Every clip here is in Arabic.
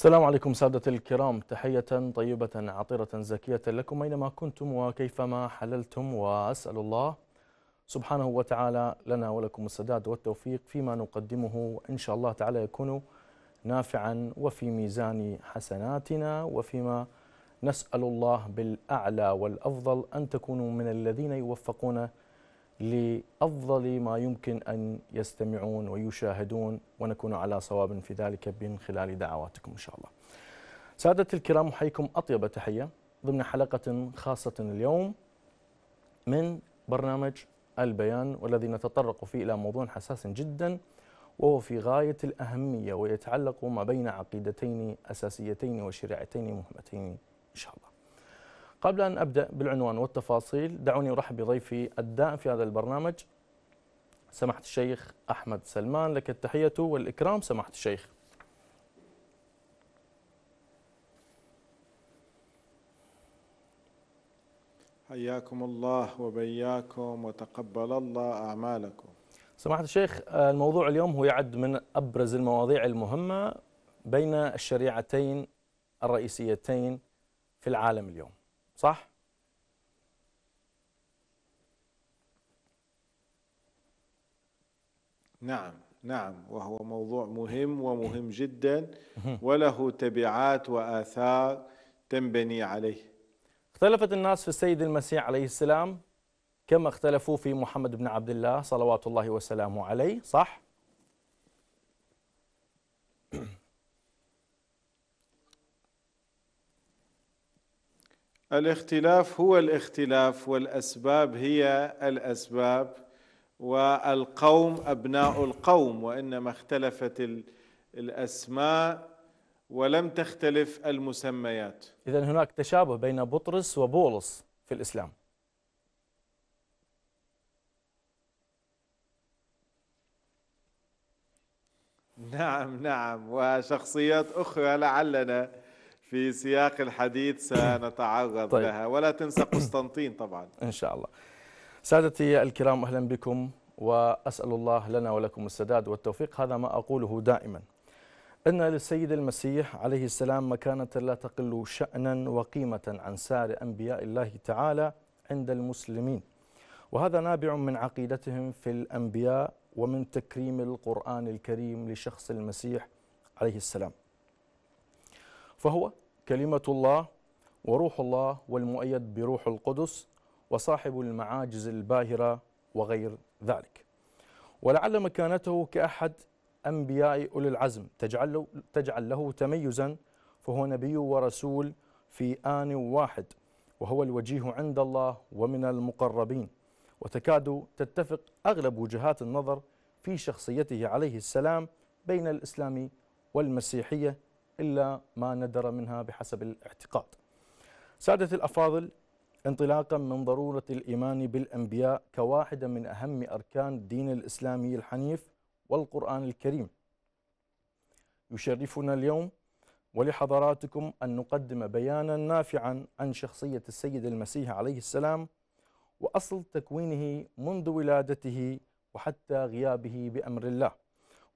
السلام عليكم سادة الكرام تحية طيبة عطرة زكية لكم أينما كنتم وكيفما حللتم وأسأل الله سبحانه وتعالى لنا ولكم السداد والتوفيق فيما نقدمه إن شاء الله تعالى يكون نافعا وفي ميزان حسناتنا وفيما نسأل الله بالأعلى والأفضل أن تكونوا من الذين يوفقون لأفضل ما يمكن أن يستمعون ويشاهدون ونكون على صواب في ذلك من خلال دعواتكم إن شاء الله سادة الكرام حيكم أطيب تحية ضمن حلقة خاصة اليوم من برنامج البيان والذي نتطرق فيه إلى موضوع حساس جدا وهو في غاية الأهمية ويتعلق ما بين عقيدتين أساسيتين وشريعتين مهمتين إن شاء الله قبل أن أبدأ بالعنوان والتفاصيل دعوني أرحب بضيفي الدائم في هذا البرنامج سماحة الشيخ أحمد سلمان لك التحية والإكرام سماحة الشيخ حياكم الله وبياكم وتقبل الله أعمالكم سماحة الشيخ الموضوع اليوم هو يعد من أبرز المواضيع المهمة بين الشريعتين الرئيسيتين في العالم اليوم صح نعم نعم وهو موضوع مهم ومهم إيه. جدا وله تبعات وآثار تنبني عليه اختلفت الناس في السيد المسيح عليه السلام كما اختلفوا في محمد بن عبد الله صلوات الله وسلامه عليه صح؟ الاختلاف هو الاختلاف والاسباب هي الاسباب والقوم ابناء القوم وانما اختلفت الاسماء ولم تختلف المسميات. اذا هناك تشابه بين بطرس وبولس في الاسلام. نعم نعم وشخصيات اخرى لعلنا في سياق الحديث سنتعرض طيب. لها ولا تنسى قسطنطين طبعا إن شاء الله سادتي الكرام أهلا بكم وأسأل الله لنا ولكم السداد والتوفيق هذا ما أقوله دائما أن للسيد المسيح عليه السلام مكانة لا تقل شأنا وقيمة عن سائر أنبياء الله تعالى عند المسلمين وهذا نابع من عقيدتهم في الأنبياء ومن تكريم القرآن الكريم لشخص المسيح عليه السلام فهو كلمة الله وروح الله والمؤيد بروح القدس وصاحب المعاجز الباهرة وغير ذلك ولعل مكانته كأحد أنبياء أولي العزم تجعل له, تجعل له تميزا فهو نبي ورسول في آن واحد وهو الوجيه عند الله ومن المقربين وتكاد تتفق أغلب وجهات النظر في شخصيته عليه السلام بين الإسلام والمسيحية إلا ما ندر منها بحسب الاعتقاد سادة الأفاضل انطلاقا من ضرورة الإيمان بالأنبياء كواحدة من أهم أركان الدين الإسلامي الحنيف والقرآن الكريم يشرفنا اليوم ولحضراتكم أن نقدم بيانا نافعا عن شخصية السيد المسيح عليه السلام وأصل تكوينه منذ ولادته وحتى غيابه بأمر الله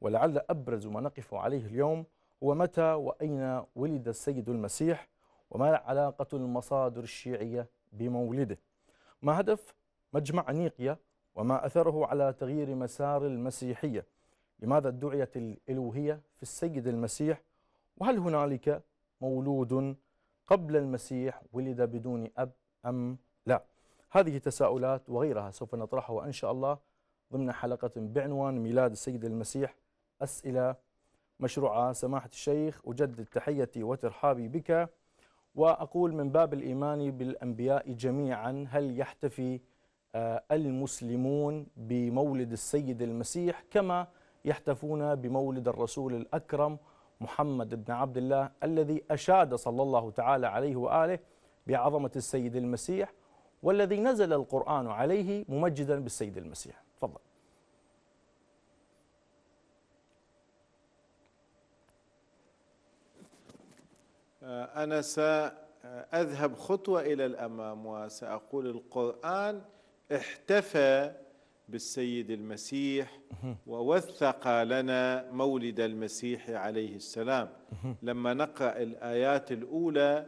ولعل أبرز ما نقف عليه اليوم ومتى وأين ولد السيد المسيح وما علاقة المصادر الشيعية بمولده ما هدف مجمع نيقيا وما أثره على تغيير مسار المسيحية لماذا ادعيت الألوهية في السيد المسيح وهل هنالك مولود قبل المسيح ولد بدون أب أم لا هذه تساؤلات وغيرها سوف نطرحها إن شاء الله ضمن حلقة بعنوان ميلاد السيد المسيح أسئلة مشروعها سماحة الشيخ أجدد تحيتي وترحابي بك وأقول من باب الإيمان بالأنبياء جميعا هل يحتفي آه، المسلمون بمولد السيد المسيح كما يحتفون بمولد الرسول الأكرم محمد بن عبد الله الذي أشاد صلى الله تعالى عليه وآله بعظمة السيد المسيح والذي نزل القرآن عليه ممجدا بالسيد المسيح تفضل آه، أنا سأذهب خطوة إلى الأمام وسأقول القرآن احتفى بالسيد المسيح ووثق لنا مولد المسيح عليه السلام لما نقرأ الآيات الأولى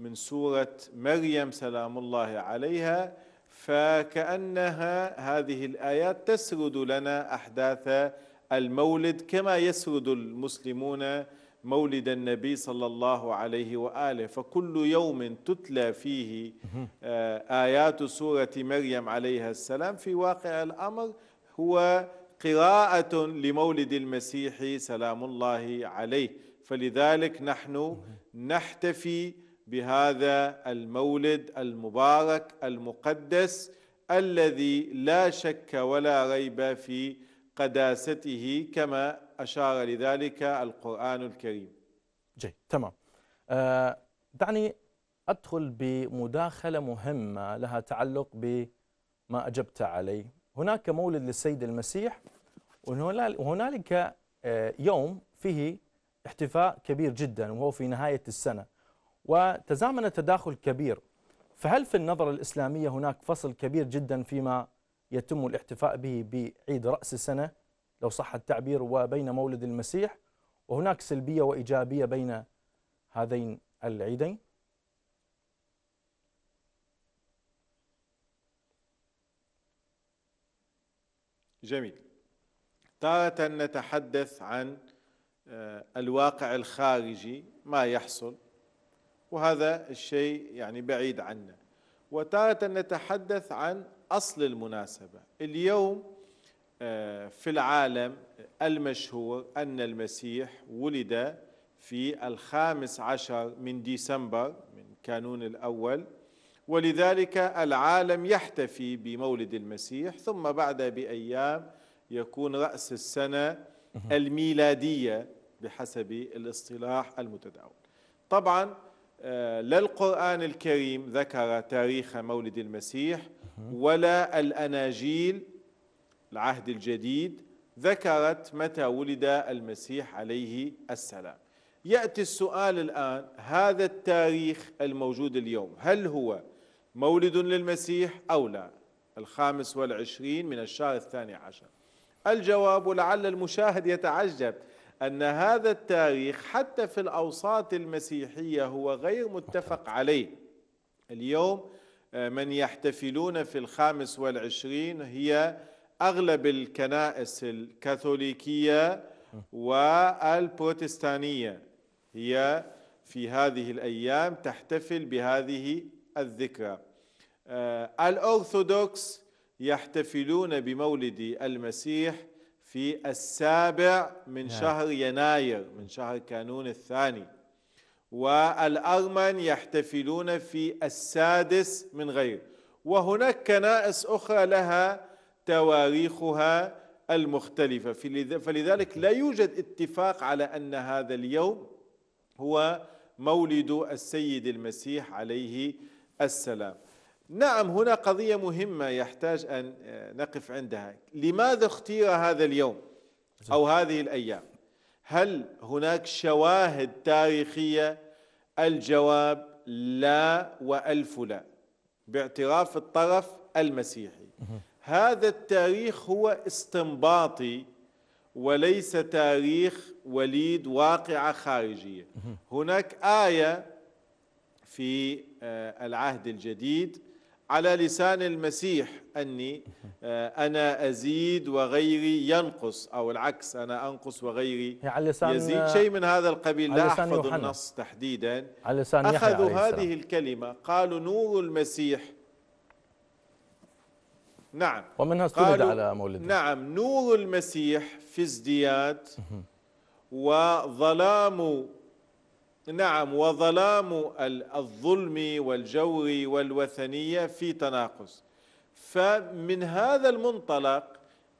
من سورة مريم سلام الله عليها فكأنها هذه الآيات تسرد لنا أحداث المولد كما يسرد المسلمون مولد النبي صلى الله عليه وآله فكل يوم تتلى فيه آه، آيات سورة مريم عليها السلام في واقع الأمر هو قراءة لمولد المسيح سلام الله عليه فلذلك نحن نحتفي بهذا المولد المبارك المقدس الذي لا شك ولا ريب في قداسته كما أشار لذلك القرآن الكريم جيد تمام آه، دعني أدخل بمداخلة مهمة لها تعلق بما أجبت عليه هناك مولد للسيد المسيح وهنالك آه، يوم فيه احتفاء كبير جدا وهو في نهاية السنة وتزامن تداخل كبير فهل في النظرة الإسلامية هناك فصل كبير جدا فيما يتم الاحتفاء به بعيد رأس السنة لو صح التعبير وبين مولد المسيح وهناك سلبية وإيجابية بين هذين العيدين جميل تارة نتحدث عن آه، الواقع الخارجي ما يحصل وهذا الشيء يعني بعيد عنا وتارة نتحدث عن أصل المناسبة اليوم آه، في العالم المشهور أن المسيح ولد في الخامس عشر من ديسمبر من كانون الأول ولذلك العالم يحتفي بمولد المسيح ثم بعد بأيام يكون رأس السنة الميلادية بحسب الاصطلاح المتداول طبعا آه، لا القرآن الكريم ذكر تاريخ مولد المسيح ولا الأناجيل العهد الجديد ذكرت متى ولد المسيح عليه السلام يأتي السؤال الآن هذا التاريخ الموجود اليوم هل هو مولد للمسيح أو لا الخامس والعشرين من الشهر الثاني عشر الجواب ولعل المشاهد يتعجب أن هذا التاريخ حتى في الأوساط المسيحية هو غير متفق عليه اليوم من يحتفلون في الخامس والعشرين هي أغلب الكنائس الكاثوليكية والبروتستانية هي في هذه الأيام تحتفل بهذه الذكرى آه، الأرثوذكس يحتفلون بمولد المسيح في السابع من نعم. شهر يناير من شهر كانون الثاني والأرمن يحتفلون في السادس من غيره وهناك كنائس أخرى لها تواريخها المختلفة فلذلك لا يوجد اتفاق على أن هذا اليوم هو مولد السيد المسيح عليه السلام نعم هنا قضية مهمة يحتاج أن آه، نقف عندها لماذا اختير هذا اليوم أو هذه الأيام هل هناك شواهد تاريخيه الجواب لا والف لا باعتراف الطرف المسيحي هذا التاريخ هو استنباطي وليس تاريخ وليد واقعه خارجيه هناك ايه في آه، العهد الجديد على لسان المسيح أني آه، أنا أزيد وغيري ينقص أو العكس أنا أنقص وغيري على لسان يزيد آه، شيء من هذا القبيل لا أحفظ النص تحديدا على لسان أخذوا هذه الكلمة قالوا نور المسيح نعم ومنها استولد على مولده نعم نور المسيح في ازدياد وظلام نعم وظلام الظلم والجور والوثنية في تناقص فمن هذا المنطلق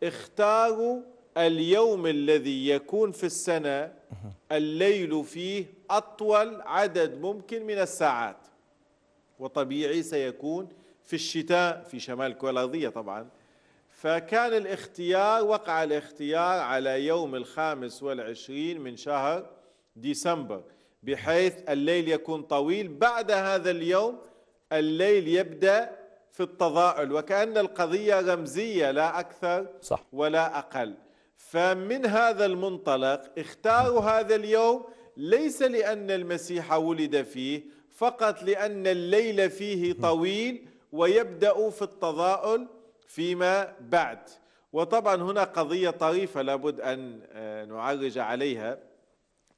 اختاروا اليوم الذي يكون في السنة الليل فيه أطول عدد ممكن من الساعات وطبيعي سيكون في الشتاء في شمال كوريا الأرضية طبعا فكان الاختيار وقع الاختيار على يوم الخامس والعشرين من شهر ديسمبر بحيث الليل يكون طويل بعد هذا اليوم الليل يبدا في التضاؤل وكان القضيه رمزيه لا اكثر صح. ولا اقل فمن هذا المنطلق اختاروا هذا اليوم ليس لان المسيح ولد فيه فقط لان الليل فيه طويل ويبدا في التضاؤل فيما بعد وطبعا هنا قضيه طريفه لابد ان آه، نعرج عليها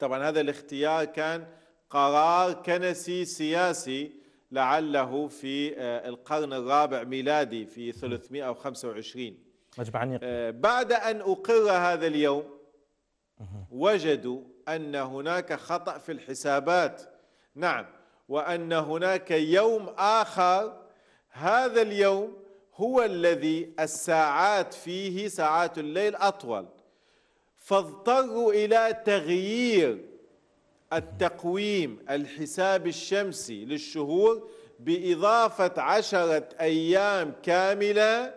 طبعا هذا الاختيار كان قرار كنسي سياسي لعله في آه، القرن الرابع ميلادي في 325 آه، بعد أن أقر هذا اليوم وجدوا أن هناك خطأ في الحسابات نعم وأن هناك يوم آخر هذا اليوم هو الذي الساعات فيه ساعات الليل أطول فاضطروا إلى تغيير التقويم الحساب الشمسي للشهور بإضافة عشرة أيام كاملة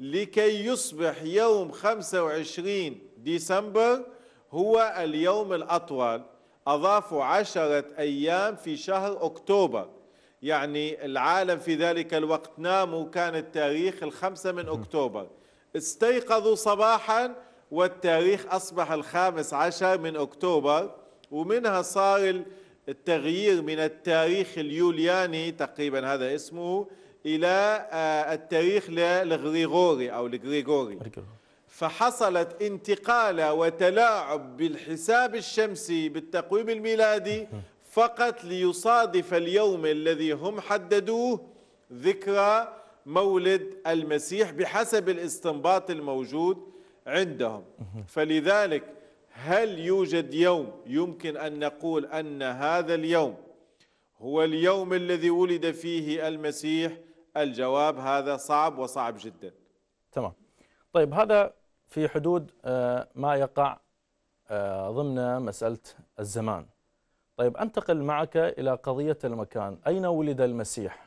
لكي يصبح يوم 25 ديسمبر هو اليوم الأطول أضافوا عشرة أيام في شهر أكتوبر يعني العالم في ذلك الوقت ناموا كان التاريخ الخمسة من أكتوبر استيقظوا صباحا والتاريخ أصبح الخامس عشر من أكتوبر ومنها صار التغيير من التاريخ اليولياني تقريبا هذا اسمه إلى آه، التاريخ الغريغوري أو الغريغوري فحصلت انتقالة وتلاعب بالحساب الشمسي بالتقويم الميلادي فقط ليصادف اليوم الذي هم حددوه ذكرى مولد المسيح بحسب الاستنباط الموجود عندهم فلذلك هل يوجد يوم يمكن أن نقول أن هذا اليوم هو اليوم الذي ولد فيه المسيح الجواب هذا صعب وصعب جدا تمام طيب هذا في حدود آه، ما يقع آه، ضمن مسألة الزمان طيب أنتقل معك إلى قضية المكان أين ولد المسيح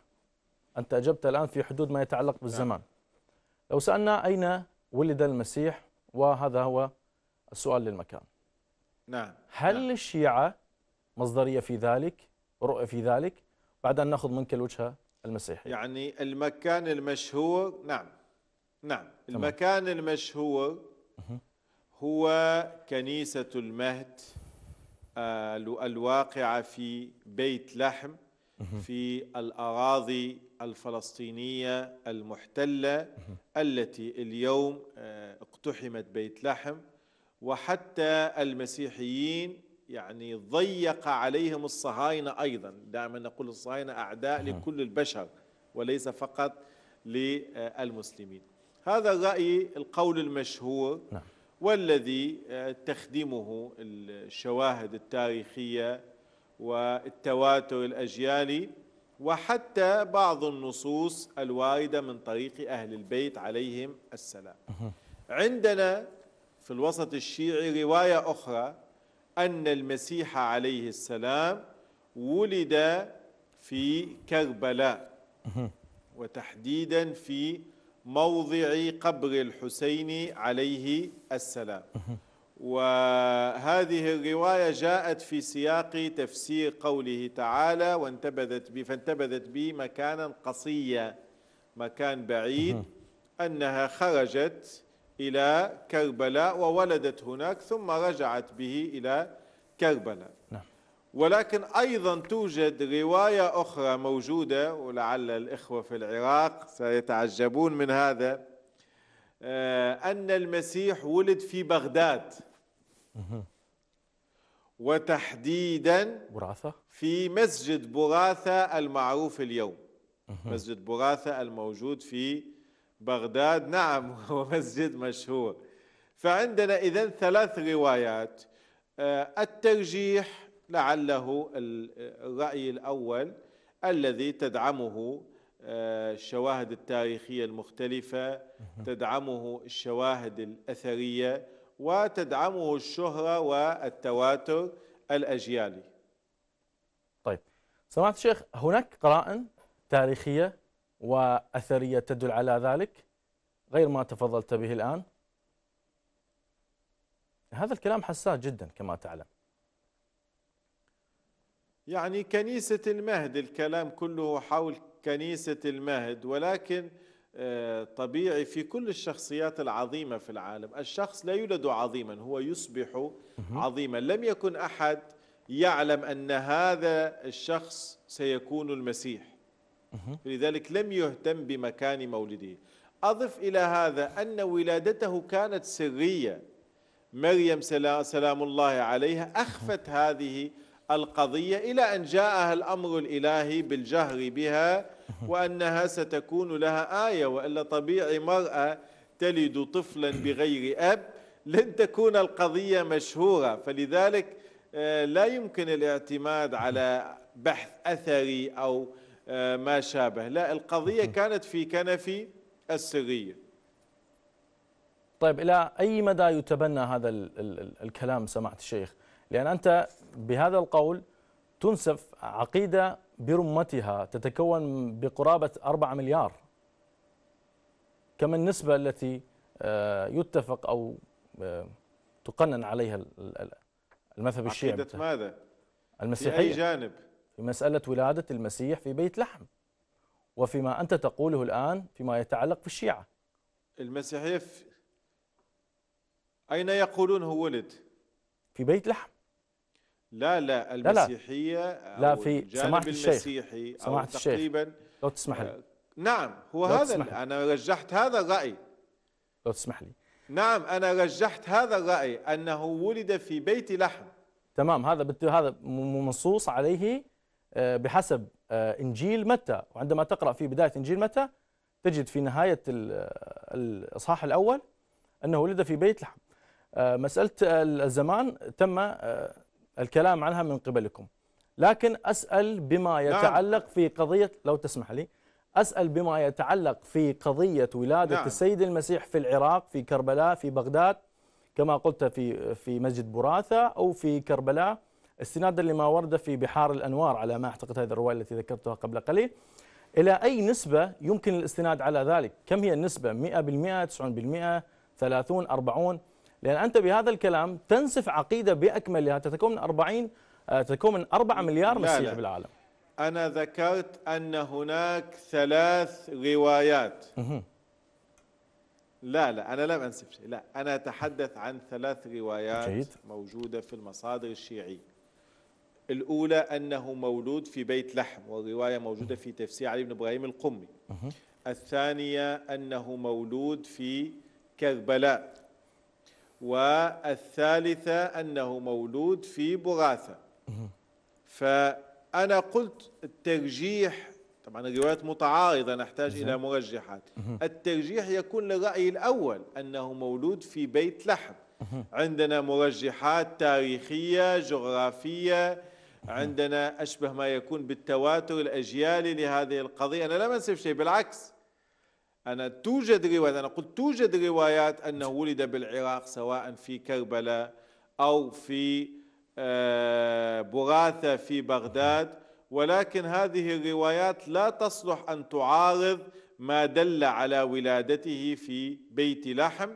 أنت أجبت الآن في حدود ما يتعلق بالزمان لو سألنا أين ولد المسيح وهذا هو السؤال للمكان نعم هل نعم. الشيعة مصدرية في ذلك رؤية في ذلك بعد أن نأخذ منك الوجهة المسيحية يعني المكان المشهور نعم نعم المكان تمام. المشهور هو كنيسة المهد آه، الواقعة في بيت لحم في الأراضي الفلسطينية المحتلة التي اليوم آه، اقتحمت بيت لحم وحتى المسيحيين يعني ضيق عليهم الصهاينة أيضا دائما نقول الصهاينة أعداء لكل البشر وليس فقط للمسلمين هذا الرأي القول المشهور نعم. والذي آه، تخدمه الشواهد التاريخية والتواتر الأجيالي وحتى بعض النصوص الواردة من طريق أهل البيت عليهم السلام عندنا في الوسط الشيعي رواية أخرى أن المسيح عليه السلام ولد في كربلاء وتحديدا في موضع قبر الحسين عليه السلام وهذه الرواية جاءت في سياق تفسير قوله تعالى وانتبذت بي فانتبذت بي مكانا قصيا مكان بعيد أنها خرجت إلى كربلاء وولدت هناك ثم رجعت به إلى كربلاء نعم. ولكن أيضا توجد رواية أخرى موجودة ولعل الإخوة في العراق سيتعجبون من هذا آه، أن المسيح ولد في بغداد وتحديدا براثة في مسجد براثة المعروف اليوم مسجد براثة الموجود في بغداد نعم هو مسجد مشهور فعندنا إذا ثلاث روايات آه، الترجيح لعله الرأي الأول الذي تدعمه آه، الشواهد التاريخية المختلفة تدعمه الشواهد الأثرية وتدعمه الشهرة والتواتر الأجيالي طيب سمعت الشيخ هناك قرائن تاريخية وأثرية تدل على ذلك غير ما تفضلت به الآن هذا الكلام حساس جدا كما تعلم يعني كنيسة المهد الكلام كله حول كنيسة المهد ولكن طبيعي في كل الشخصيات العظيمة في العالم الشخص لا يولد عظيما هو يصبح عظيما لم يكن أحد يعلم أن هذا الشخص سيكون المسيح لذلك لم يهتم بمكان مولده أضف إلى هذا أن ولادته كانت سرية مريم سلام الله عليها أخفت هذه القضية إلى أن جاءها الأمر الإلهي بالجهر بها وأنها ستكون لها آية وإلا طبيعي مرأة تلد طفلا بغير أب لن تكون القضية مشهورة فلذلك آه، لا يمكن الاعتماد على بحث أثري أو آه، ما شابه لا القضية كانت في كنف السرية طيب إلى أي مدى يتبنى هذا الكلام سماحة الشيخ لأن أنت بهذا القول تنسف عقيدة برمتها تتكون بقرابة 4 مليار كما النسبة التي آه، يتفق أو آه، تقنن عليها المذهب الشيعي عقيدة ماذا؟ المسيحية في أي جانب؟ في مسألة ولادة المسيح في بيت لحم وفيما أنت تقوله الآن فيما يتعلق في الشيعة المسيحية في أين يقولون هو ولد؟ في بيت لحم لا لا المسيحية لا, لا. لا في سماحة المسيحي الشيخ سماحة الشيخ تقريبا لو تسمح لي آه، نعم هو هذا تسمح أنا رجحت هذا الرأي لو تسمح لي نعم أنا رجحت هذا الرأي أنه ولد في بيت لحم تمام هذا هذا منصوص عليه آه، بحسب آه، إنجيل متى وعندما تقرأ في بداية إنجيل متى تجد في نهاية الإصحاح الأول أنه ولد في بيت لحم مسألة الزمان تم الكلام عنها من قبلكم لكن أسأل بما نعم. يتعلق نعم. في قضية لو تسمح لي أسأل بما يتعلق في قضية ولادة نعم. السيد المسيح في العراق في كربلاء في بغداد كما قلت في في مسجد براثة أو في كربلاء استنادا لما ورد في بحار الأنوار على ما أعتقد هذه الرواية التي ذكرتها قبل قليل إلى أي نسبة يمكن الاستناد على ذلك كم هي النسبة 100% 90% 30 40 لأن أنت بهذا الكلام تنسف عقيدة بأكملها تتكون من 40 آه، تتكون من 4 مليار مسيحي بالعالم أنا ذكرت أن هناك ثلاث روايات لا لا أنا لم أنسف شيء لا أنا أتحدث عن ثلاث روايات جيد. موجودة في المصادر الشيعية الأولى أنه مولود في بيت لحم والرواية موجودة في تفسير علي بن إبراهيم القمي الثانية أنه مولود في كربلاء والثالثة أنه مولود في بغاثة فأنا قلت الترجيح طبعا الروايات متعارضة نحتاج إلى مرجحات الترجيح يكون للرأي الأول أنه مولود في بيت لحم عندنا مرجحات تاريخية جغرافية عندنا أشبه ما يكون بالتواتر الأجيالي لهذه القضية أنا لا أنسب شيء بالعكس أنا توجد روايات أنا قلت توجد روايات أنه ولد بالعراق سواء في كربلاء أو في آه، براثة في بغداد ولكن هذه الروايات لا تصلح أن تعارض ما دل على ولادته في بيت لحم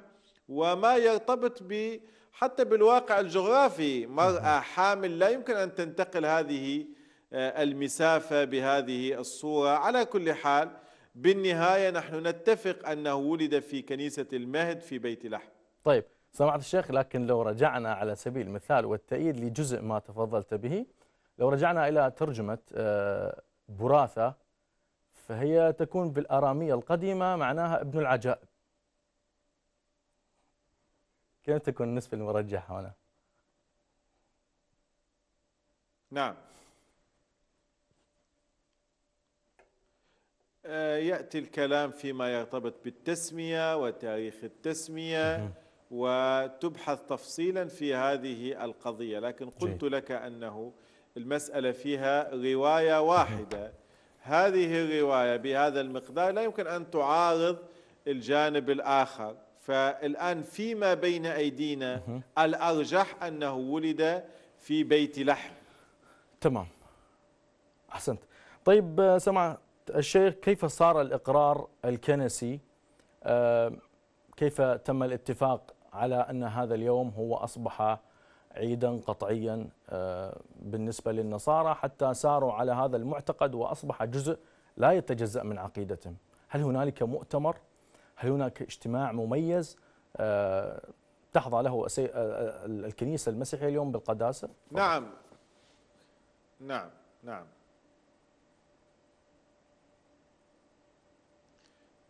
وما يرتبط ب حتى بالواقع الجغرافي مرأة حامل لا يمكن أن تنتقل هذه آه، المسافة بهذه الصورة على كل حال بالنهاية نحن نتفق أنه ولد في كنيسة المهد في بيت لحم طيب سمعت الشيخ لكن لو رجعنا على سبيل المثال والتأييد لجزء ما تفضلت به لو رجعنا إلى ترجمة آه، براثة فهي تكون بالآرامية القديمة معناها ابن العجائب كيف تكون النسبة المرجحة هنا؟ نعم آه، ياتي الكلام فيما يرتبط بالتسميه وتاريخ التسميه وتبحث تفصيلا في هذه القضيه لكن قلت لك انه المساله فيها روايه واحده هذه الروايه بهذا المقدار لا يمكن ان تعارض الجانب الاخر فالان فيما بين ايدينا الارجح انه ولد في بيت لحم تمام احسنت طيب آه، سمع الشيخ كيف صار الإقرار الكنسي آه، كيف تم الاتفاق على أن هذا اليوم هو أصبح عيدا قطعيا آه، بالنسبة للنصارى حتى ساروا على هذا المعتقد وأصبح جزء لا يتجزأ من عقيدتهم هل هنالك مؤتمر هل هناك اجتماع مميز آه، تحظى له الكنيسة المسيحية اليوم بالقداسة نعم نعم نعم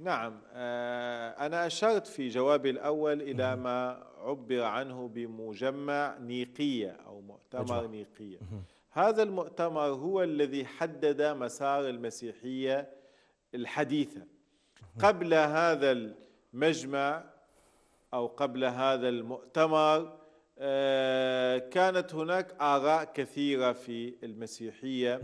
نعم آه، أنا أشرت في جوابي الأول إلى ما عبر عنه بمجمع نيقية أو مؤتمر نيقية هذا المؤتمر هو الذي حدد مسار المسيحية الحديثة قبل هذا المجمع أو قبل هذا المؤتمر آه، كانت هناك آراء كثيرة في المسيحية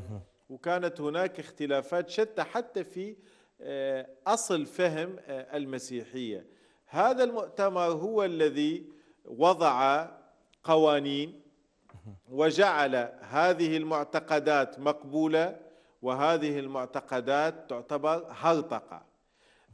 وكانت هناك اختلافات شتى حتى في آه، أصل فهم آه، المسيحية هذا المؤتمر هو الذي وضع قوانين وجعل هذه المعتقدات مقبولة وهذه المعتقدات تعتبر هرطقة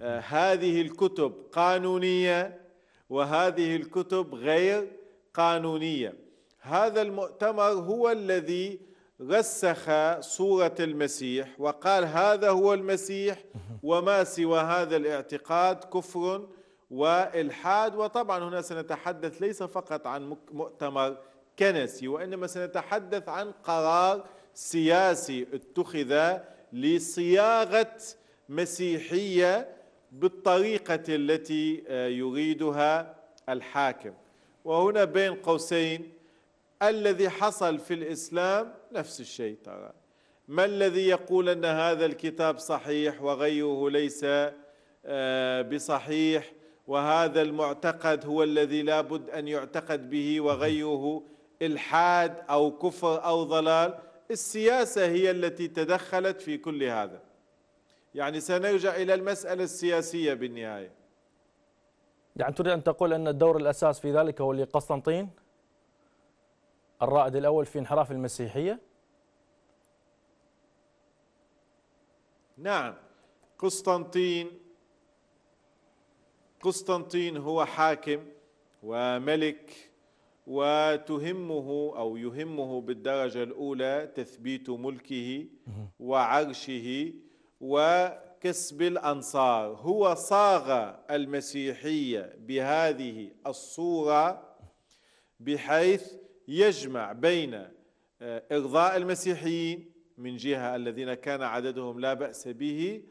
آه، هذه الكتب قانونية وهذه الكتب غير قانونية هذا المؤتمر هو الذي رسخ صورة المسيح وقال هذا هو المسيح وما سوى هذا الاعتقاد كفر والحاد وطبعا هنا سنتحدث ليس فقط عن مؤتمر كنسي وانما سنتحدث عن قرار سياسي اتخذ لصياغه مسيحيه بالطريقه التي آه، يريدها الحاكم وهنا بين قوسين الذي حصل في الإسلام نفس الشيء ترى ما الذي يقول أن هذا الكتاب صحيح وغيره ليس آه، بصحيح وهذا المعتقد هو الذي لا بد أن يعتقد به وغيره إلحاد أو كفر أو ضلال السياسة هي التي تدخلت في كل هذا يعني سنرجع إلى المسألة السياسية بالنهاية يعني تريد أن تقول أن الدور الأساس في ذلك هو لقسطنطين؟ الرائد الأول في انحراف المسيحية نعم قسطنطين قسطنطين هو حاكم وملك وتهمه او يهمه بالدرجه الاولى تثبيت ملكه وعرشه وكسب الانصار هو صاغ المسيحيه بهذه الصوره بحيث يجمع بين إرضاء آه، المسيحيين من جهة الذين كان عددهم لا بأس به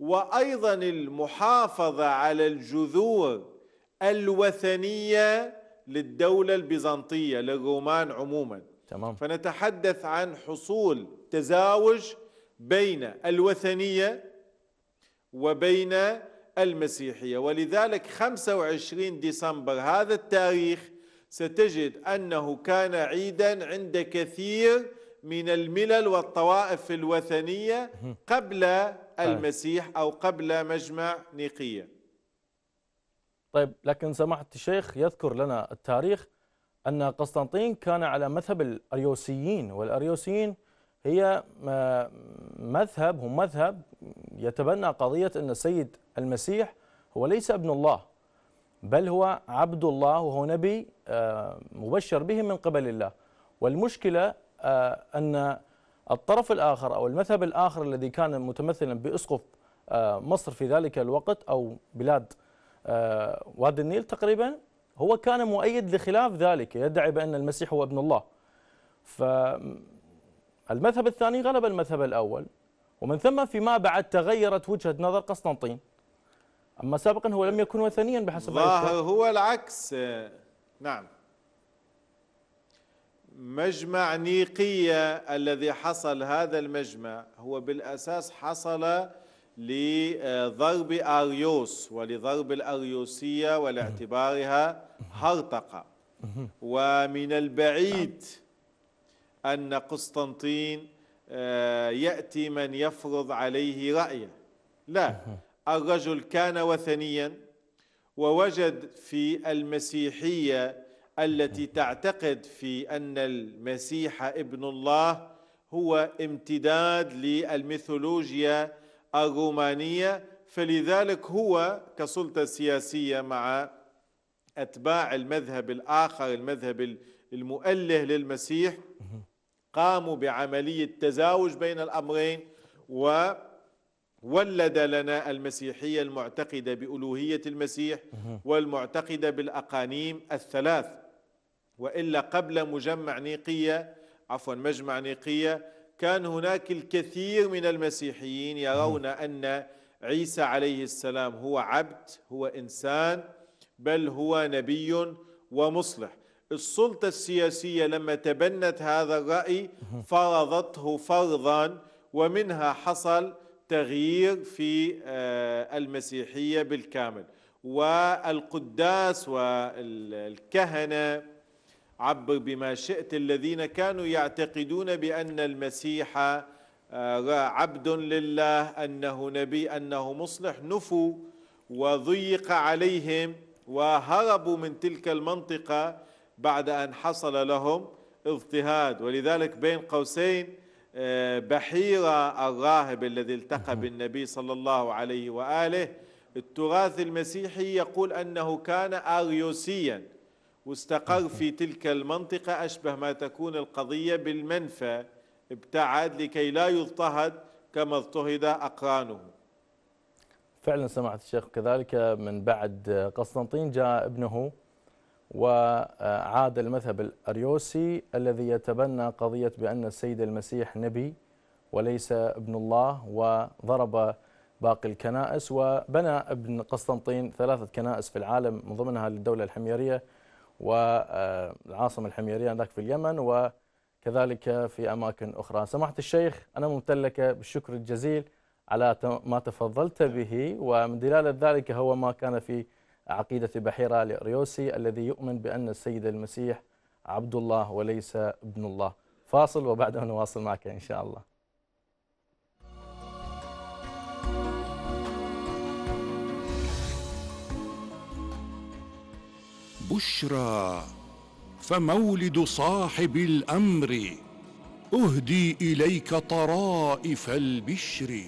وأيضا المحافظة على الجذور الوثنية للدولة البيزنطية للرومان عموما تمام. فنتحدث عن حصول تزاوج بين الوثنية وبين المسيحية ولذلك 25 ديسمبر هذا التاريخ ستجد أنه كان عيدا عند كثير من الملل والطوائف الوثنية قبل طيب. المسيح أو قبل مجمع نيقية طيب لكن سماحة الشيخ يذكر لنا التاريخ أن قسطنطين كان على مذهب الأريوسيين والأريوسيين هي مذهب هم مذهب يتبنى قضية أن السيد المسيح هو ليس ابن الله بل هو عبد الله وهو نبي آه، مبشر به من قبل الله والمشكلة آه، أن الطرف الآخر أو المذهب الآخر الذي كان متمثلا بأسقف آه، مصر في ذلك الوقت أو بلاد وادي النيل تقريبا هو كان مؤيد لخلاف ذلك يدعي بأن المسيح هو ابن الله فالمذهب الثاني غلب المذهب الأول ومن ثم فيما بعد تغيرت وجهة نظر قسطنطين أما سابقا هو لم يكن وثنيا بحسب الله هو العكس نعم مجمع نيقية الذي حصل هذا المجمع هو بالأساس حصل لضرب أريوس ولضرب الأريوسية ولاعتبارها هرطقة ومن البعيد أن قسطنطين آه، يأتي من يفرض عليه رأيه لا الرجل كان وثنيا ووجد في المسيحيه التي تعتقد في ان المسيح ابن الله هو امتداد للميثولوجيا الرومانيه فلذلك هو كسلطه سياسيه مع اتباع المذهب الاخر المذهب المؤله للمسيح قاموا بعمليه تزاوج بين الامرين و ولد لنا المسيحية المعتقدة بألوهية المسيح والمعتقدة بالأقانيم الثلاث وإلا قبل مجمع نيقية عفوا مجمع نيقية كان هناك الكثير من المسيحيين يرون أن عيسى عليه السلام هو عبد هو إنسان بل هو نبي ومصلح السلطة السياسية لما تبنت هذا الرأي فرضته فرضا ومنها حصل تغيير في آه، المسيحيه بالكامل والقداس والكهنه عبر بما شئت الذين كانوا يعتقدون بان المسيح آه، عبد لله انه نبي انه مصلح نفوا وضيق عليهم وهربوا من تلك المنطقه بعد ان حصل لهم اضطهاد ولذلك بين قوسين بحيرة الراهب الذي التقى بالنبي صلى الله عليه وآله التراث المسيحي يقول أنه كان أريوسيا واستقر في تلك المنطقة أشبه ما تكون القضية بالمنفى ابتعد لكي لا يضطهد كما اضطهد أقرانه فعلا سمعت الشيخ كذلك من بعد قسطنطين جاء ابنه وعاد المذهب الأريوسي الذي يتبنى قضية بأن السيد المسيح نبي وليس ابن الله وضرب باقي الكنائس وبنى ابن قسطنطين ثلاثة كنائس في العالم من ضمنها للدولة الحميرية والعاصمة الحميرية ذاك في اليمن وكذلك في أماكن أخرى سماحة الشيخ أنا ممتلك بالشكر الجزيل على ما تفضلت به ومن دلالة ذلك هو ما كان في عقيدة بحيرة لأريوسي الذي يؤمن بأن السيد المسيح عبد الله وليس ابن الله فاصل وبعده نواصل معك إن شاء الله بشرى فمولد صاحب الأمر أهدي إليك طرائف البشر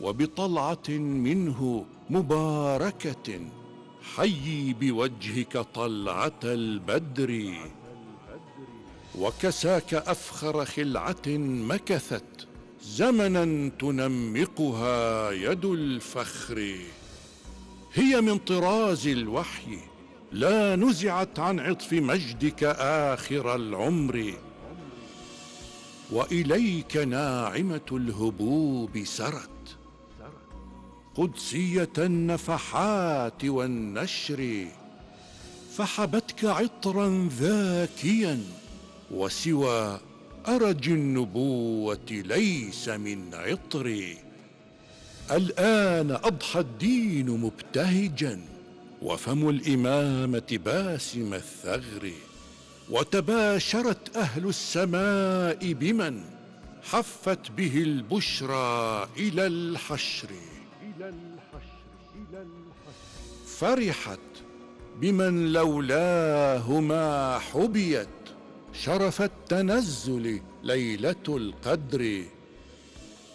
وبطلعه منه مباركه حيي بوجهك طلعه البدر وكساك افخر خلعه مكثت زمنا تنمقها يد الفخر هي من طراز الوحي لا نزعت عن عطف مجدك اخر العمر واليك ناعمه الهبوب سرت قدسية النفحات والنشر فحبتك عطرا ذاكيا وسوى أرج النبوة ليس من عطر الآن أضحى الدين مبتهجا وفم الإمامة باسم الثغر وتباشرت أهل السماء بمن حفت به البشرى إلى الحشر فرحت بمن لولاهما حبيت شرف التنزل ليله القدر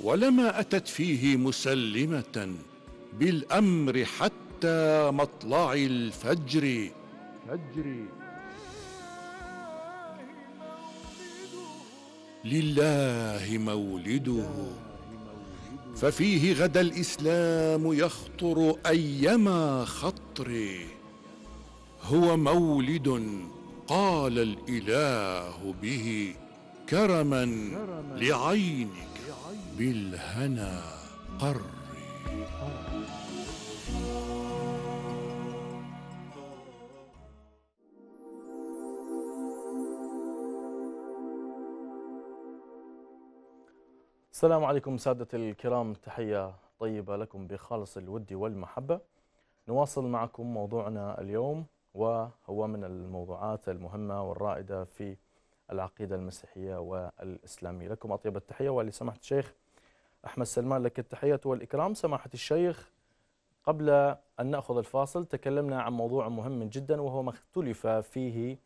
ولما اتت فيه مسلمه بالامر حتى مطلع الفجر فجر لله مولده ففيه غدا الاسلام يخطر ايما خطر هو مولد قال الاله به كرما لعينك بالهنا قر السلام عليكم سادة الكرام تحية طيبة لكم بخالص الود والمحبة نواصل معكم موضوعنا اليوم وهو من الموضوعات المهمة والرائدة في العقيدة المسيحية والإسلامية لكم أطيب التحية ولسماحة الشيخ أحمد سلمان لك التحية والإكرام سماحة الشيخ قبل أن نأخذ الفاصل تكلمنا عن موضوع مهم جدا وهو ما اختلف فيه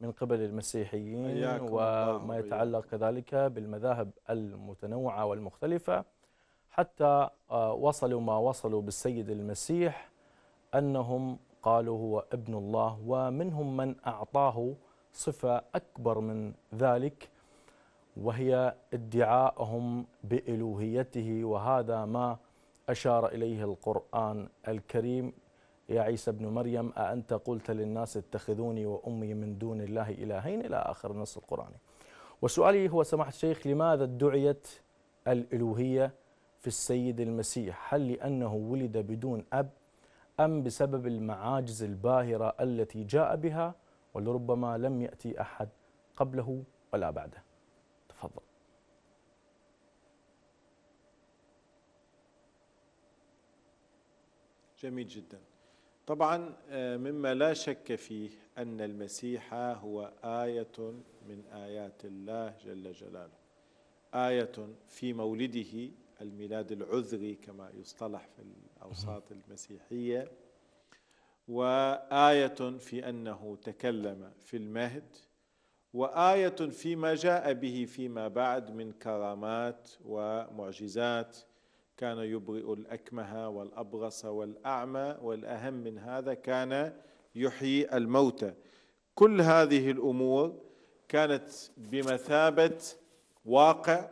من قبل المسيحيين وما يتعلق كذلك بالمذاهب المتنوعة والمختلفة حتى آه، وصلوا ما وصلوا بالسيد المسيح أنهم قالوا هو ابن الله ومنهم من أعطاه صفة أكبر من ذلك وهي ادعائهم بإلوهيته وهذا ما أشار إليه القرآن الكريم يا عيسى ابن مريم أأنت قلت للناس اتخذوني وأمي من دون الله إلهين إلى آخر النص القرآني وسؤالي هو سماحة الشيخ لماذا ادعيت الألوهية في السيد المسيح هل لأنه ولد بدون أب أم بسبب المعاجز الباهرة التي جاء بها ولربما لم يأتي أحد قبله ولا بعده تفضل جميل جدا طبعا آه، مما لا شك فيه أن المسيح هو آية من آيات الله جل جلاله آية في مولده الميلاد العذري كما يصطلح في الأوساط المسيحية وآية في أنه تكلم في المهد وآية فيما جاء به فيما بعد من كرامات ومعجزات كان يبرئ الأكمه والأبرص والأعمى والأهم من هذا كان يحيي الموتى كل هذه الأمور كانت بمثابة واقع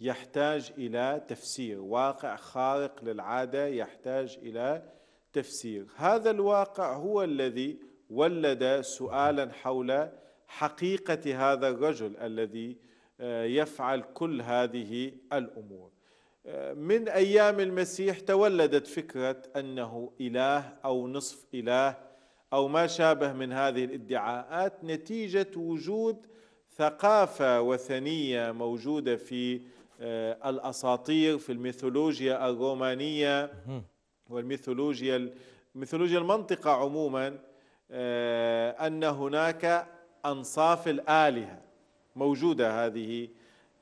يحتاج إلى تفسير واقع خارق للعادة يحتاج إلى تفسير هذا الواقع هو الذي ولد سؤالا حول حقيقة هذا الرجل الذي آه، يفعل كل هذه الأمور من ايام المسيح تولدت فكره انه اله او نصف اله او ما شابه من هذه الادعاءات نتيجه وجود ثقافه وثنيه موجوده في آه، الاساطير في الميثولوجيا الرومانيه والميثولوجيا ميثولوجيا المنطقه عموما آه، ان هناك انصاف الالهه موجوده هذه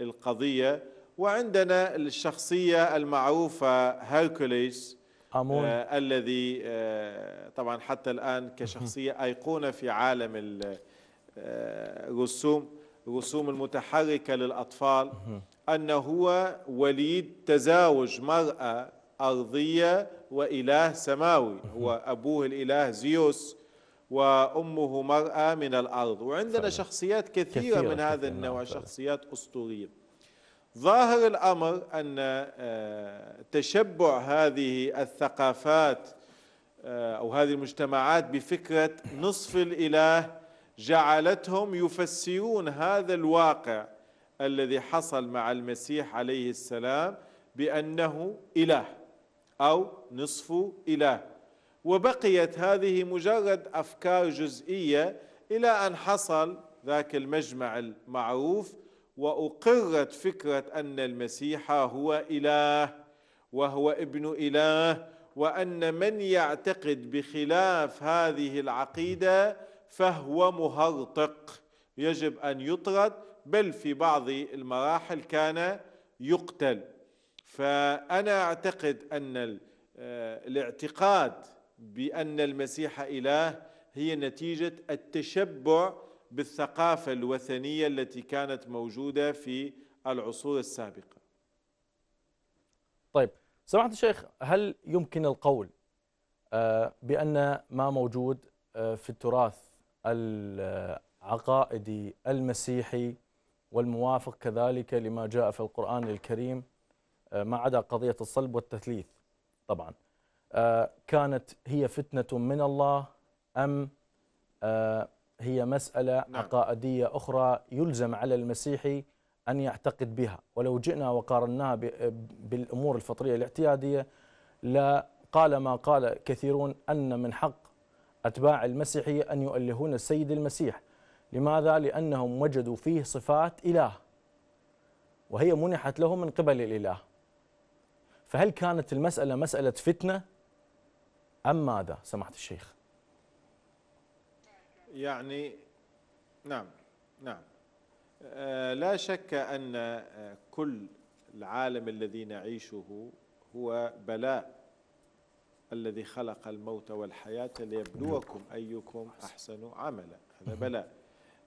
القضيه وعندنا الشخصية المعروفة هيركوليس أمون. آه الذي آه طبعا حتى الآن كشخصية أيقونة في عالم آه، الرسوم الرسوم المتحركة للأطفال أنه هو وليد تزاوج مرأة أرضية وإله سماوي هو أبوه الإله زيوس وأمه مرأة من الأرض وعندنا شخصيات كثيرة, كثيرة من هذا النوع نعم، شخصيات أسطورية ظاهر الامر ان آه، تشبع هذه الثقافات آه، او هذه المجتمعات بفكره نصف الاله جعلتهم يفسرون هذا الواقع الذي حصل مع المسيح عليه السلام بانه اله او نصف اله وبقيت هذه مجرد افكار جزئيه الى ان حصل ذاك المجمع المعروف واقرت فكره ان المسيح هو اله وهو ابن اله وان من يعتقد بخلاف هذه العقيده فهو مهرطق يجب ان يطرد بل في بعض المراحل كان يقتل فانا اعتقد ان آه، الاعتقاد بان المسيح اله هي نتيجه التشبع بالثقافه الوثنيه التي كانت موجوده في العصور السابقه. طيب سماحه الشيخ هل يمكن القول آه، بان ما موجود آه، في التراث العقائدي المسيحي والموافق كذلك لما جاء في القرآن الكريم آه، ما عدا قضية الصلب والتثليث طبعا كانت هي فتنة من الله أم هي مسألة نعم. عقائدية أخرى يلزم على المسيحي أن يعتقد بها ولو جئنا وقارناها بالأمور الفطرية الاعتيادية لا قال ما قال كثيرون أن من حق أتباع المسيحية أن يؤلهون السيد المسيح لماذا؟ لأنهم وجدوا فيه صفات إله وهي منحت لهم من قبل الإله فهل كانت المسألة مسألة فتنة أم ماذا سمحت الشيخ؟ يعني نعم نعم آه، لا شك أن آه، كل العالم الذي نعيشه هو بلاء الذي خلق الموت والحياة ليبلوكم أيكم أحسن عملا هذا بلاء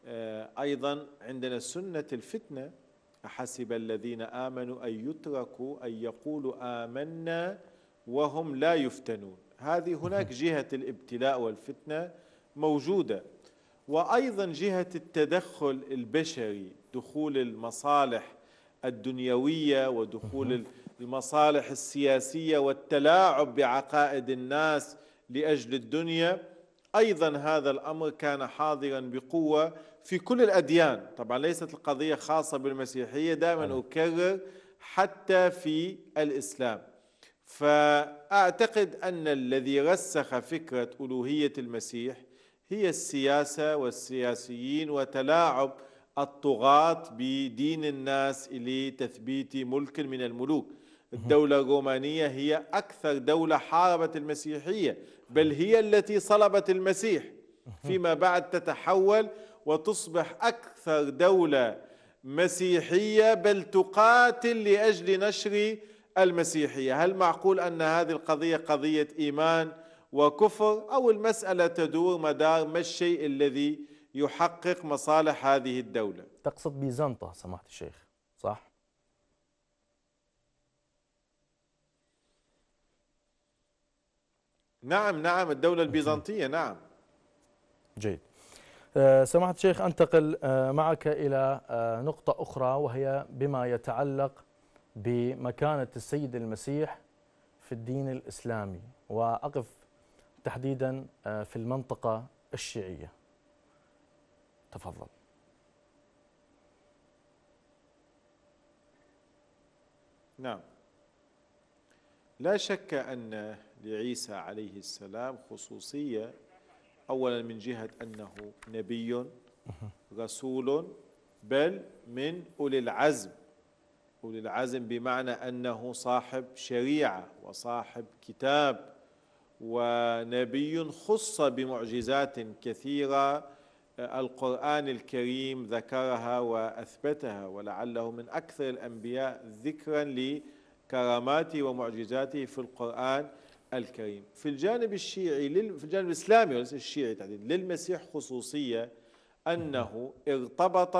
آه، أيضا عندنا سنة الفتنة أحسب الذين آمنوا أن يتركوا أن يقولوا آمنا وهم لا يفتنون هذه هناك جهة الابتلاء والفتنة موجودة وايضا جهه التدخل البشري دخول المصالح الدنيويه ودخول المصالح السياسيه والتلاعب بعقائد الناس لاجل الدنيا ايضا هذا الامر كان حاضرا بقوه في كل الاديان، طبعا ليست القضيه خاصه بالمسيحيه دائما أيوة. اكرر حتى في الاسلام. فاعتقد ان الذي رسخ فكره الوهيه المسيح هي السياسه والسياسيين وتلاعب الطغاة بدين الناس لتثبيت ملك من الملوك الدولة الرومانية هي أكثر دولة حاربت المسيحية بل هي التي صلبت المسيح فيما بعد تتحول وتصبح أكثر دولة مسيحية بل تقاتل لأجل نشر المسيحية هل معقول أن هذه القضية قضية إيمان؟ وكفر أو المسألة تدور مدار ما الشيء الذي يحقق مصالح هذه الدولة تقصد بيزنطة سماحة الشيخ صح؟ نعم نعم الدولة البيزنطية نعم جيد آه، سماحة الشيخ أنتقل آه، معك إلى آه، نقطة أخرى وهي بما يتعلق بمكانة السيد المسيح في الدين الإسلامي وأقف تحديدا آه، في المنطقة الشيعية تفضل نعم لا شك أن لعيسى عليه السلام خصوصية أولا من جهة أنه نبي رسول بل من أولي العزم أولي العزم بمعنى أنه صاحب شريعة وصاحب كتاب ونبي خص بمعجزات كثيره آه، القران الكريم ذكرها واثبتها ولعله من اكثر الانبياء ذكرا لكراماته ومعجزاته في القران الكريم في الجانب الشيعي في الجانب الاسلامي وليس الشيعي تحديدا للمسيح خصوصيه انه ارتبط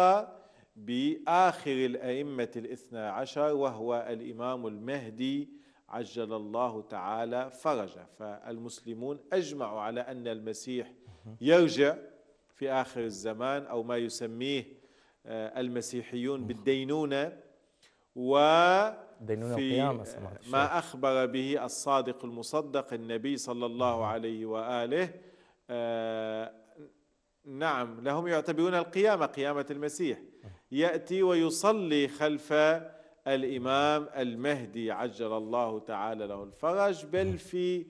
باخر الائمه الاثنى عشر وهو الامام المهدي عجل الله تعالى فرجه فالمسلمون أجمعوا على أن المسيح يرجع في آخر الزمان أو ما يسميه آه، المسيحيون بالدينونة و في ما أخبر به الصادق المصدق النبي صلى الله عليه وآله آه، نعم لهم يعتبرون القيامة قيامة المسيح يأتي ويصلي خلف الإمام المهدي عجل الله تعالى له الفرج بل في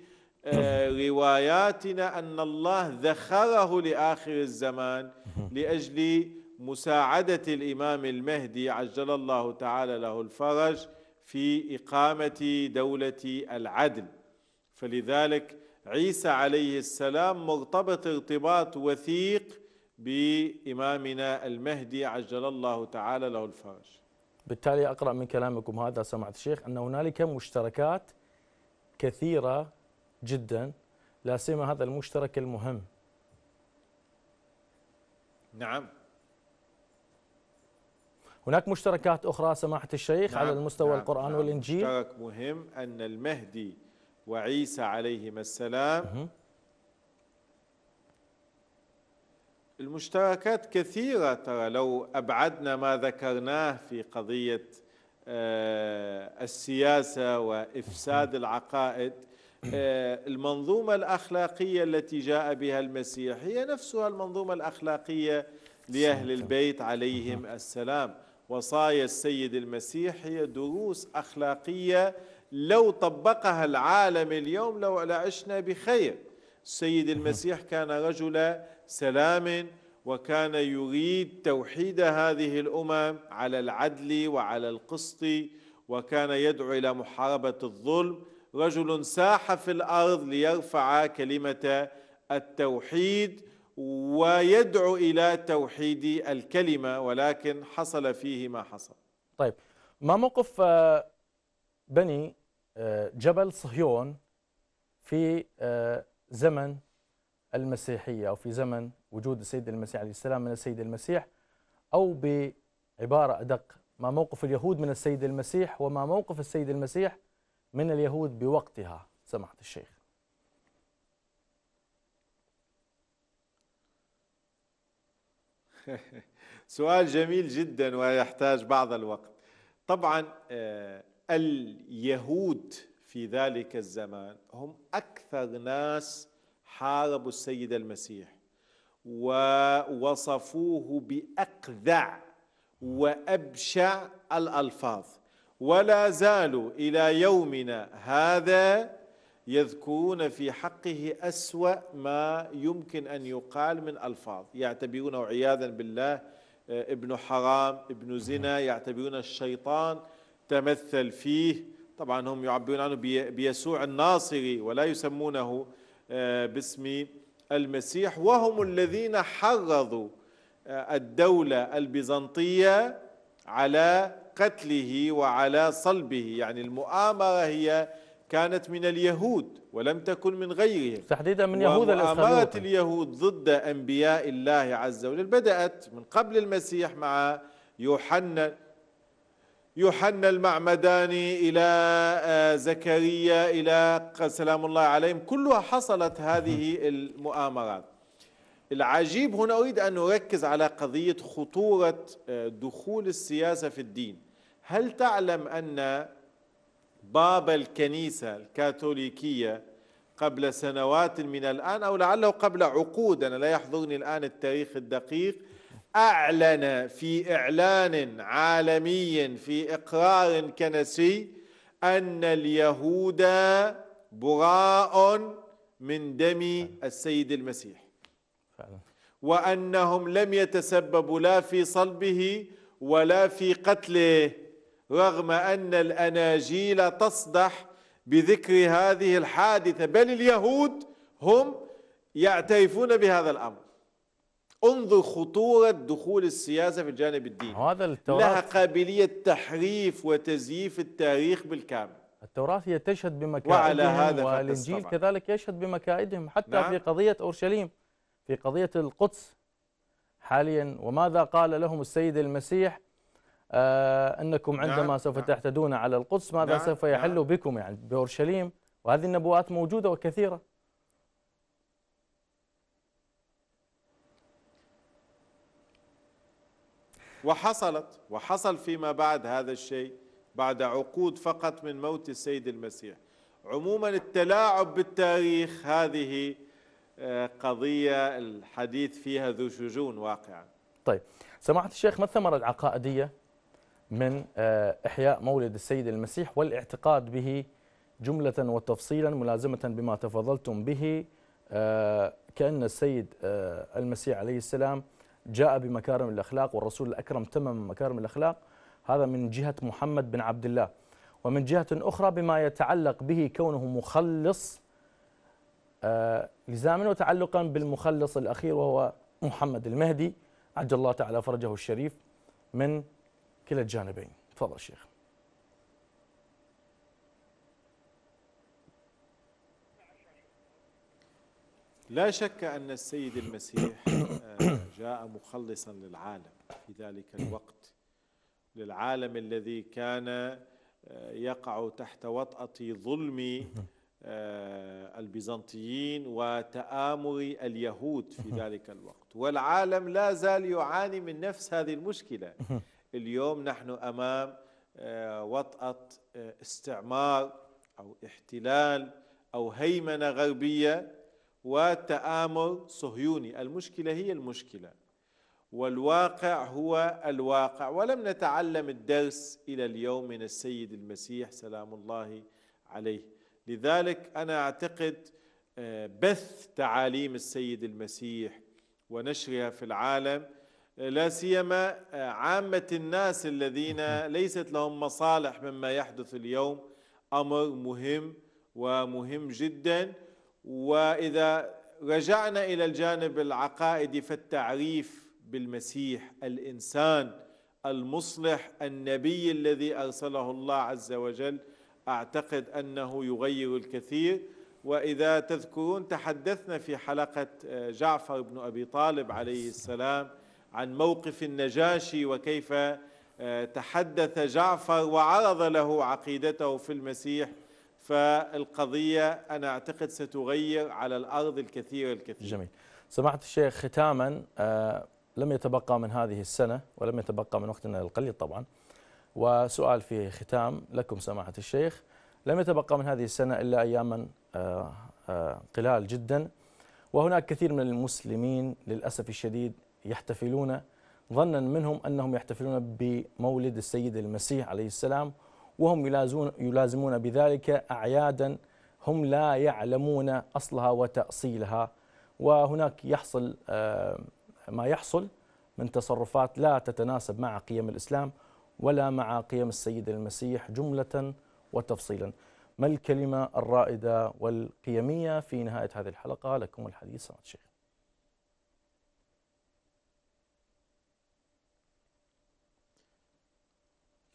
آه، رواياتنا أن الله ذخره لآخر الزمان لأجل مساعدة الإمام المهدي عجل الله تعالى له الفرج في إقامة دولة العدل فلذلك عيسى عليه السلام مرتبط ارتباط وثيق بإمامنا المهدي عجل الله تعالى له الفرج بالتالي أقرأ من كلامكم هذا سمعت الشيخ أن هنالك مشتركات كثيرة جدا لا سيما هذا المشترك المهم نعم هناك مشتركات أخرى سماحة الشيخ نعم على المستوى نعم القرآن نعم والإنجيل مشترك مهم أن المهدي وعيسى عليهما السلام المشتركات كثيرة ترى لو أبعدنا ما ذكرناه في قضية آه، السياسة وإفساد العقائد آه، المنظومة الأخلاقية التي جاء بها المسيح هي نفسها المنظومة الأخلاقية لأهل البيت عليهم السلام وصايا السيد المسيح هي دروس أخلاقية لو طبقها العالم اليوم لو لعشنا بخير سيد المسيح كان رجل سلام وكان يريد توحيد هذه الامم على العدل وعلى القسط وكان يدعو الى محاربه الظلم رجل ساح في الارض ليرفع كلمه التوحيد ويدعو الى توحيد الكلمه ولكن حصل فيه ما حصل. طيب ما موقف آه، بني آه، جبل صهيون في آه، زمن المسيحية أو في زمن وجود السيد المسيح عليه السلام من السيد المسيح أو بعبارة أدق ما موقف اليهود من السيد المسيح وما موقف السيد المسيح من اليهود بوقتها سماحة الشيخ سؤال جميل جدا ويحتاج بعض الوقت طبعا آه، اليهود في ذلك الزمان هم اكثر ناس حاربوا السيد المسيح ووصفوه باقذع وابشع الالفاظ ولا زالوا الى يومنا هذا يذكرون في حقه اسوا ما يمكن ان يقال من الفاظ يعتبرونه عياذا بالله آه، ابن حرام ابن زنا يعتبرون الشيطان تمثل فيه طبعا هم يعبرون عنه بيسوع الناصري ولا يسمونه آه، باسم المسيح وهم الذين حرضوا آه، الدولة البيزنطية على قتله وعلى صلبه يعني المؤامرة هي كانت من اليهود ولم تكن من غيرهم تحديدا من يهود ومؤامرة اليهود ضد أنبياء الله عز وجل بدأت من قبل المسيح مع يوحنا يوحنا المعمداني إلى آه، زكريا إلى سلام الله عليهم كلها حصلت هذه المؤامرات العجيب هنا أريد أن اركز على قضية خطورة آه، دخول السياسة في الدين هل تعلم أن باب الكنيسة الكاثوليكية قبل سنوات من الآن أو لعله قبل عقود أنا لا يحضرني الآن التاريخ الدقيق أعلن في إعلان عالمي في إقرار كنسي أن اليهود براء من دم السيد المسيح فعلا. وأنهم لم يتسببوا لا في صلبه ولا في قتله رغم أن الأناجيل تصدح بذكر هذه الحادثة بل اليهود هم يعترفون بهذا الأمر انظر خطورة دخول السياسة في الجانب الديني هذا لها قابلية تحريف وتزييف التاريخ بالكامل التوراة هي تشهد بمكائدهم والإنجيل كذلك يشهد بمكائدهم حتى نعم. في قضية أورشليم في قضية القدس حاليا وماذا قال لهم السيد المسيح آه أنكم نعم، عندما نعم. سوف نعم. تحتدون على القدس ماذا نعم. سوف يحل نعم. بكم يعني بأورشليم وهذه النبوات موجودة وكثيرة وحصلت وحصل فيما بعد هذا الشيء بعد عقود فقط من موت السيد المسيح عموما التلاعب بالتاريخ هذه آه، قضية الحديث فيها ذو شجون واقعا طيب سماحة الشيخ ما الثمرة العقائدية من آه، إحياء مولد السيد المسيح والاعتقاد به جملة وتفصيلا ملازمة بما تفضلتم به آه، كأن السيد المسيح عليه السلام جاء بمكارم الأخلاق والرسول الأكرم تمم مكارم الأخلاق هذا من جهة محمد بن عبد الله ومن جهة أخرى بما يتعلق به كونه مخلص آه، لزاما وتعلقا بالمخلص الأخير وهو محمد المهدي عجل الله تعالى فرجه الشريف من كلا الجانبين تفضل شيخ لا شك أن السيد المسيح آه، جاء مخلصا للعالم في ذلك الوقت للعالم الذي كان آه، يقع تحت وطأة ظلم آه، البيزنطيين وتآمر اليهود في ذلك الوقت والعالم لا زال يعاني من نفس هذه المشكلة اليوم نحن أمام وطأة استعمار أو احتلال أو هيمنة غربية وتآمر صهيوني المشكلة هي المشكلة والواقع هو الواقع ولم نتعلم الدرس إلى اليوم من السيد المسيح سلام الله عليه لذلك أنا أعتقد آه، بث تعاليم السيد المسيح ونشرها في العالم آه، لا سيما آه، عامة الناس الذين ليست لهم مصالح مما يحدث اليوم أمر مهم ومهم جدا واذا رجعنا الى الجانب العقائدي فالتعريف بالمسيح الانسان المصلح النبي الذي ارسله الله عز وجل اعتقد انه يغير الكثير واذا تذكرون تحدثنا في حلقه آه، جعفر بن ابي طالب عليه السلام عن موقف النجاشي وكيف آه، تحدث جعفر وعرض له عقيدته في المسيح فالقضية أنا أعتقد ستغير على الأرض الكثير الكثير جميل سمعت الشيخ ختاما آه لم يتبقى من هذه السنة ولم يتبقى من وقتنا القليل طبعا وسؤال في ختام لكم سماحة الشيخ لم يتبقى من هذه السنة إلا أياما آه، آه، قلال جدا وهناك كثير من المسلمين للأسف الشديد يحتفلون ظنا منهم أنهم يحتفلون بمولد السيد المسيح عليه السلام وهم يلازمون, يلازمون بذلك أعيادا هم لا يعلمون أصلها وتأصيلها وهناك يحصل آه، ما يحصل من تصرفات لا تتناسب مع قيم الإسلام ولا مع قيم السيد المسيح جملة وتفصيلا ما الكلمة الرائدة والقيمية في نهاية هذه الحلقة لكم الحديث سماحة الشيخ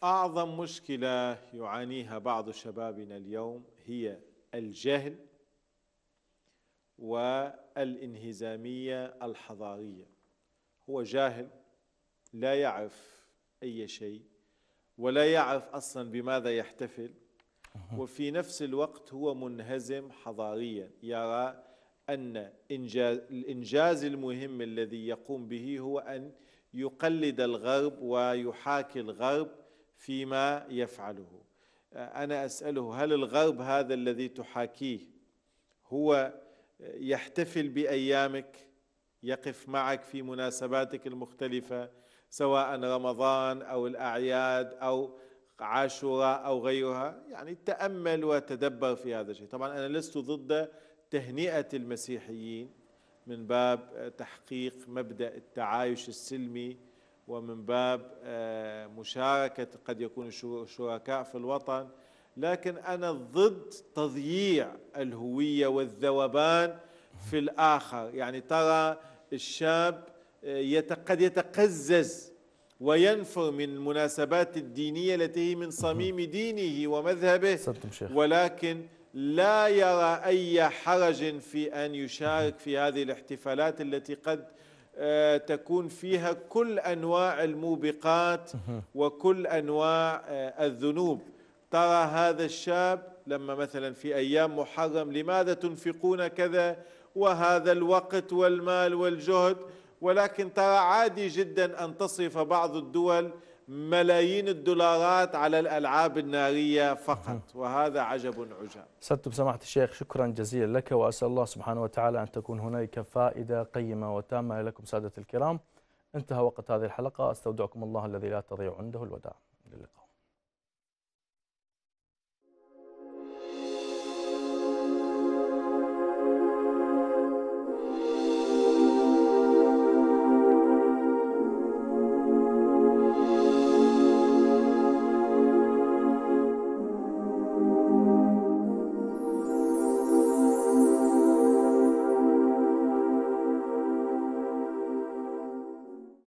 اعظم مشكله يعانيها بعض شبابنا اليوم هي الجهل والانهزاميه الحضاريه هو جاهل لا يعرف اي شيء ولا يعرف اصلا بماذا يحتفل وفي نفس الوقت هو منهزم حضاريا يرى ان إنجاز الانجاز المهم الذي يقوم به هو ان يقلد الغرب ويحاكي الغرب فيما يفعله آه، انا اساله هل الغرب هذا الذي تحاكيه هو يحتفل بايامك يقف معك في مناسباتك المختلفه سواء رمضان او الاعياد او عاشوراء او غيرها يعني تامل وتدبر في هذا الشيء طبعا انا لست ضد تهنئه المسيحيين من باب تحقيق مبدا التعايش السلمي ومن باب آه، مشاركة قد يكون شركاء في الوطن لكن أنا ضد تضييع الهوية والذوبان في الآخر يعني ترى الشاب آه، قد يتقزز وينفر من المناسبات الدينية التي هي من صميم دينه ومذهبه ولكن لا يرى أي حرج في أن يشارك في هذه الاحتفالات التي قد آه، تكون فيها كل انواع الموبقات وكل انواع آه، الذنوب ترى هذا الشاب لما مثلا في ايام محرم لماذا تنفقون كذا وهذا الوقت والمال والجهد ولكن ترى عادي جدا ان تصف بعض الدول ملايين الدولارات على الألعاب النارية فقط وهذا عجب عجاب سدت بسماحة الشيخ شكرا جزيلا لك وأسأل الله سبحانه وتعالى أن تكون هناك فائدة قيمة وتامة لكم سادة الكرام انتهى وقت هذه الحلقة استودعكم الله الذي لا تضيع عنده الوداع